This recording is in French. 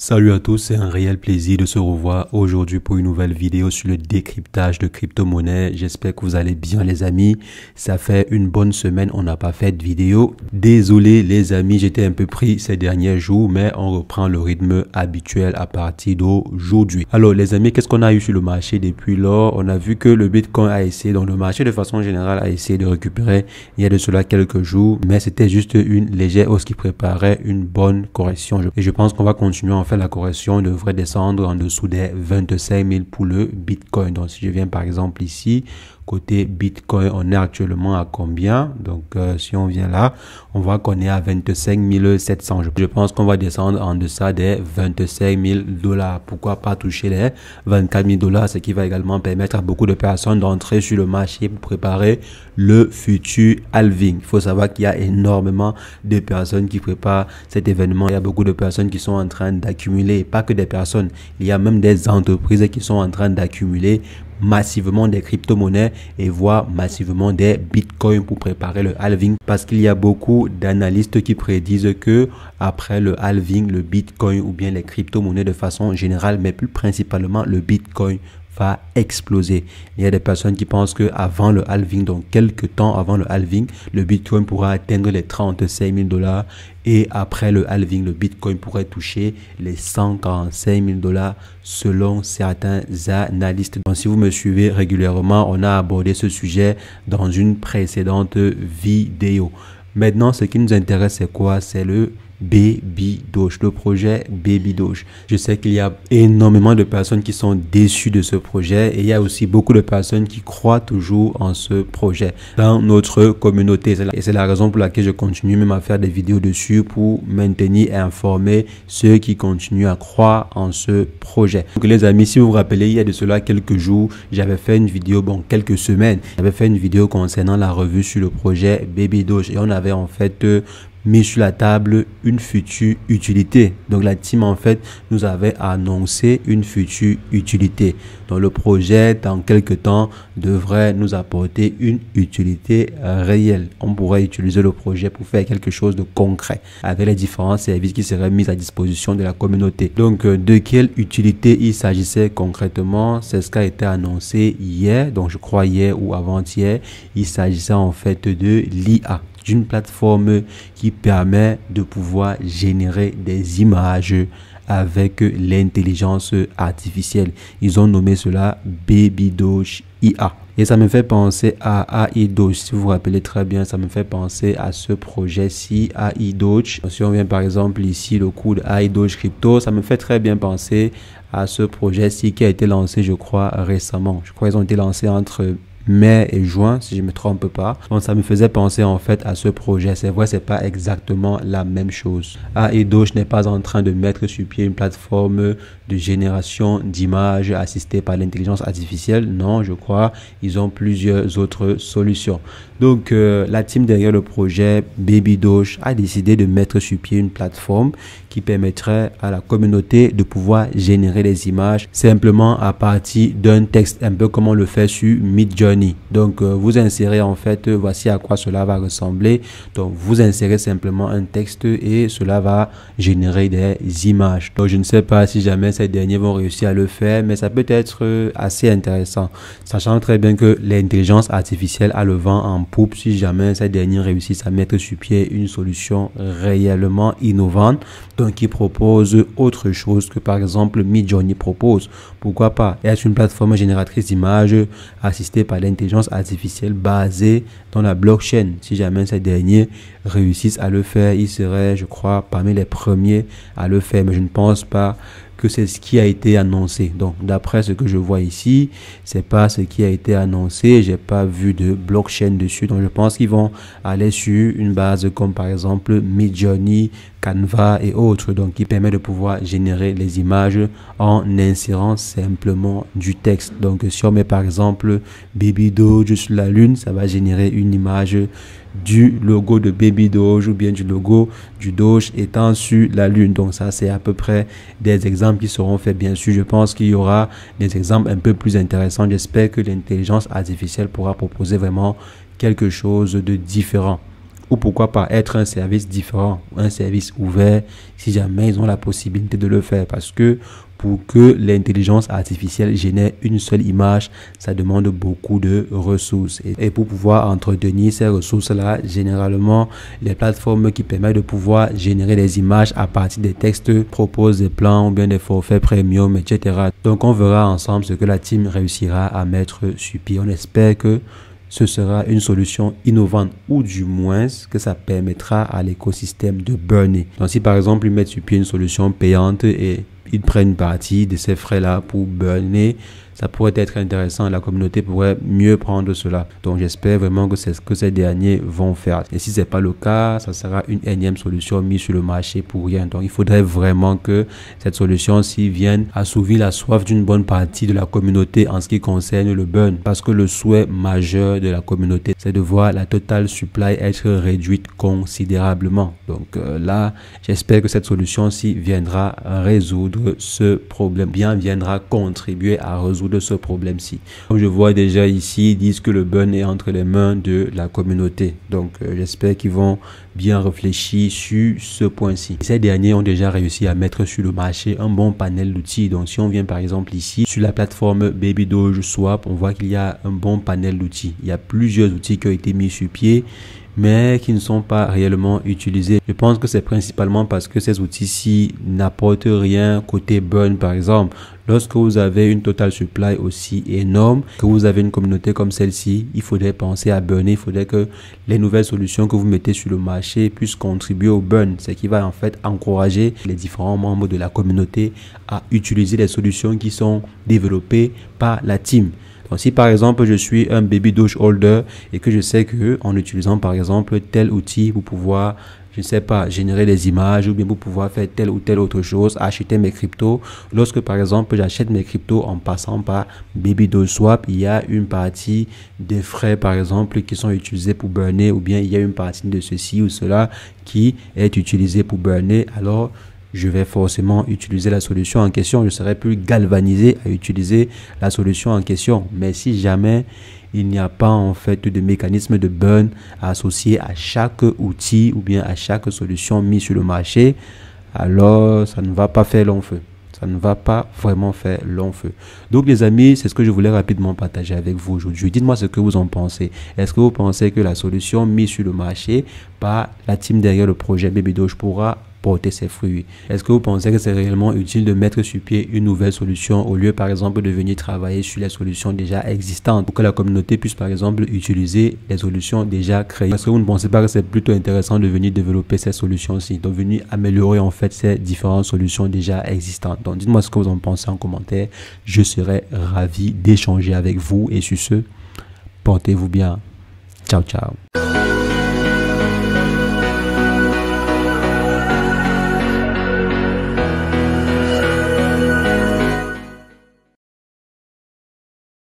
Salut à tous, c'est un réel plaisir de se revoir aujourd'hui pour une nouvelle vidéo sur le décryptage de crypto monnaie J'espère que vous allez bien les amis. Ça fait une bonne semaine, on n'a pas fait de vidéo. Désolé les amis, j'étais un peu pris ces derniers jours, mais on reprend le rythme habituel à partir d'aujourd'hui. Alors les amis, qu'est-ce qu'on a eu sur le marché depuis lors On a vu que le Bitcoin a essayé, donc le marché de façon générale a essayé de récupérer il y a de cela quelques jours, mais c'était juste une légère hausse qui préparait une bonne correction. Et je pense qu'on va continuer en la correction devrait descendre en dessous des 25 000 pour le Bitcoin. Donc si je viens par exemple ici, Côté Bitcoin, on est actuellement à combien Donc, euh, si on vient là, on voit qu'on est à 25 700. Je pense qu'on va descendre en deçà des 25 000 dollars. Pourquoi pas toucher les 24 000 dollars Ce qui va également permettre à beaucoup de personnes d'entrer sur le marché pour préparer le futur halving. Il faut savoir qu'il y a énormément de personnes qui préparent cet événement. Il y a beaucoup de personnes qui sont en train d'accumuler, pas que des personnes. Il y a même des entreprises qui sont en train d'accumuler massivement des crypto-monnaies et voire massivement des bitcoins pour préparer le halving parce qu'il y a beaucoup d'analystes qui prédisent que après le halving, le bitcoin ou bien les crypto-monnaies de façon générale, mais plus principalement le bitcoin exploser. Il y a des personnes qui pensent que avant le halving, donc quelques temps avant le halving, le Bitcoin pourra atteindre les 35 000 dollars et après le halving, le Bitcoin pourrait toucher les 145 000 dollars selon certains analystes. Donc, si vous me suivez régulièrement, on a abordé ce sujet dans une précédente vidéo. Maintenant, ce qui nous intéresse, c'est quoi C'est le Baby Doge, le projet Baby Doge. Je sais qu'il y a énormément de personnes qui sont déçues de ce projet et il y a aussi beaucoup de personnes qui croient toujours en ce projet dans notre communauté. Et c'est la raison pour laquelle je continue même à faire des vidéos dessus pour maintenir et informer ceux qui continuent à croire en ce projet. Donc les amis, si vous vous rappelez, il y a de cela quelques jours, j'avais fait une vidéo, bon, quelques semaines, j'avais fait une vidéo concernant la revue sur le projet Baby Doge et on avait en fait euh, mis sur la table une future utilité. Donc la team en fait nous avait annoncé une future utilité. Donc le projet dans quelques temps devrait nous apporter une utilité euh, réelle. On pourrait utiliser le projet pour faire quelque chose de concret avec les différents services qui seraient mis à disposition de la communauté. Donc euh, de quelle utilité il s'agissait concrètement, c'est ce qui a été annoncé hier, donc je crois hier ou avant-hier, il s'agissait en fait de l'IA d'une plateforme qui permet de pouvoir générer des images avec l'intelligence artificielle. Ils ont nommé cela baby Doge IA. Et ça me fait penser à Doge. Si vous vous rappelez très bien, ça me fait penser à ce projet-ci, Doge. Si on vient par exemple ici, le coup de Doge Crypto, ça me fait très bien penser à ce projet-ci qui a été lancé, je crois, récemment. Je crois qu'ils ont été lancés entre mai et juin, si je me trompe pas. Donc ça me faisait penser en fait à ce projet. C'est vrai, c'est pas exactement la même chose. Ah, je n'est pas en train de mettre sur pied une plateforme de génération d'images assistée par l'intelligence artificielle. Non, je crois, ils ont plusieurs autres solutions. Donc, euh, la team derrière le projet Baby Doge a décidé de mettre sur pied une plateforme qui permettrait à la communauté de pouvoir générer des images simplement à partir d'un texte, un peu comme on le fait sur Midjourney. Donc, euh, vous insérez en fait, euh, voici à quoi cela va ressembler. Donc, vous insérez simplement un texte et cela va générer des images. Donc, je ne sais pas si jamais ces derniers vont réussir à le faire, mais ça peut être assez intéressant, sachant très bien que l'intelligence artificielle a le vent en si jamais ces derniers réussissent à mettre sur pied une solution réellement innovante, donc qui propose autre chose que par exemple Midjourney propose. Pourquoi pas est une plateforme génératrice d'images assistée par l'intelligence artificielle basée dans la blockchain Si jamais ces derniers réussissent à le faire, ils seraient, je crois, parmi les premiers à le faire, mais je ne pense pas que c'est ce qui a été annoncé. Donc, d'après ce que je vois ici, c'est pas ce qui a été annoncé. J'ai pas vu de blockchain dessus. Donc, je pense qu'ils vont aller sur une base comme par exemple Midjourney, Canva et autres. Donc, qui permet de pouvoir générer les images en insérant simplement du texte. Donc, si on met par exemple Baby Doge la lune, ça va générer une image du logo de Baby Doge ou bien du logo du Doge étant sur la Lune. Donc ça, c'est à peu près des exemples qui seront faits. Bien sûr, je pense qu'il y aura des exemples un peu plus intéressants. J'espère que l'intelligence artificielle pourra proposer vraiment quelque chose de différent ou pourquoi pas être un service différent, un service ouvert, si jamais ils ont la possibilité de le faire. Parce que pour que l'intelligence artificielle génère une seule image, ça demande beaucoup de ressources. Et pour pouvoir entretenir ces ressources-là, généralement, les plateformes qui permettent de pouvoir générer des images à partir des textes proposent des plans ou bien des forfaits premium, etc. Donc on verra ensemble ce que la team réussira à mettre sur pied. On espère que ce sera une solution innovante ou du moins que ça permettra à l'écosystème de burner. Donc si par exemple ils mettent sur pied une solution payante et ils prennent partie de ces frais-là pour burner ça pourrait être intéressant la communauté pourrait mieux prendre cela. Donc j'espère vraiment que c'est ce que ces derniers vont faire. Et si ce n'est pas le cas, ça sera une énième solution mise sur le marché pour rien. Donc il faudrait vraiment que cette solution ci vienne assouvir la soif d'une bonne partie de la communauté en ce qui concerne le burn. Parce que le souhait majeur de la communauté, c'est de voir la totale supply être réduite considérablement. Donc euh, là, j'espère que cette solution-ci viendra résoudre ce problème, bien viendra contribuer à résoudre de ce problème-ci. Comme je vois déjà ici, ils disent que le burn est entre les mains de la communauté. Donc euh, j'espère qu'ils vont bien réfléchir sur ce point-ci. Ces derniers ont déjà réussi à mettre sur le marché un bon panel d'outils. Donc si on vient par exemple ici sur la plateforme Baby Doge Swap, on voit qu'il y a un bon panel d'outils. Il y a plusieurs outils qui ont été mis sur pied mais qui ne sont pas réellement utilisés. Je pense que c'est principalement parce que ces outils-ci n'apportent rien côté burn par exemple. Lorsque vous avez une total supply aussi énorme, que vous avez une communauté comme celle-ci, il faudrait penser à burner, il faudrait que les nouvelles solutions que vous mettez sur le marché puissent contribuer au burn, ce qui va en fait encourager les différents membres de la communauté à utiliser les solutions qui sont développées par la team. Donc, si par exemple je suis un baby douche holder et que je sais que en utilisant par exemple tel outil vous pouvoir je sais pas, générer des images ou bien vous pouvoir faire telle ou telle autre chose, acheter mes cryptos. Lorsque par exemple j'achète mes cryptos en passant par baby Swap, il y a une partie des frais par exemple qui sont utilisés pour burner ou bien il y a une partie de ceci ou cela qui est utilisé pour burner. Alors je vais forcément utiliser la solution en question. Je serai plus galvanisé à utiliser la solution en question. Mais si jamais il n'y a pas en fait de mécanisme de burn associé à chaque outil ou bien à chaque solution mise sur le marché, alors ça ne va pas faire long feu. Ça ne va pas vraiment faire long feu. Donc les amis, c'est ce que je voulais rapidement partager avec vous aujourd'hui. Dites-moi ce que vous en pensez. Est-ce que vous pensez que la solution mise sur le marché par la team derrière le projet Baby pourra porter ses fruits. Est-ce que vous pensez que c'est réellement utile de mettre sur pied une nouvelle solution au lieu par exemple de venir travailler sur les solutions déjà existantes pour que la communauté puisse par exemple utiliser les solutions déjà créées Est-ce que vous ne pensez pas que c'est plutôt intéressant de venir développer ces solutions-ci, de venir améliorer en fait ces différentes solutions déjà existantes Donc dites-moi ce que vous en pensez en commentaire, je serais ravi d'échanger avec vous et sur ce, portez-vous bien. Ciao ciao.